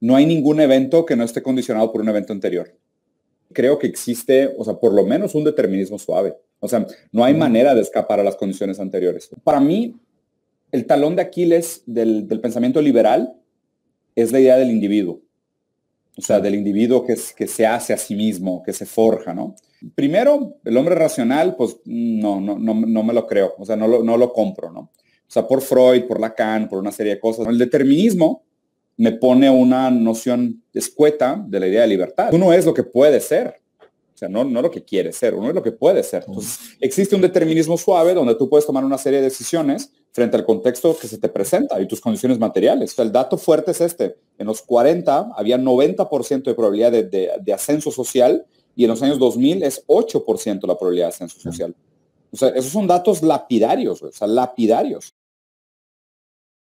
no hay ningún evento que no esté condicionado por un evento anterior. Creo que existe, o sea, por lo menos un determinismo suave. O sea, no hay manera de escapar a las condiciones anteriores. Para mí, el talón de Aquiles del, pensamiento liberal es la idea del individuo. O sea, del individuo que, que se hace a sí mismo, que se forja, ¿no? Primero, el hombre racional, pues no, no, no, no me lo creo. O sea, no lo, no lo compro, ¿no? O sea, por Freud, por Lacan, por una serie de cosas. El determinismo me pone una noción escueta de la idea de libertad. Uno es lo que puede ser. O sea, no, lo que quiere ser, uno es lo que puede ser. existe un determinismo suave donde tú puedes tomar una serie de decisiones frente al contexto que se te presenta y tus condiciones materiales. el dato fuerte es este. En los 40 había 90% de probabilidad de, de, ascenso social y en los años 2000 es 8% la probabilidad de ascenso social. O sea, esos son datos lapidarios, o sea, lapidarios.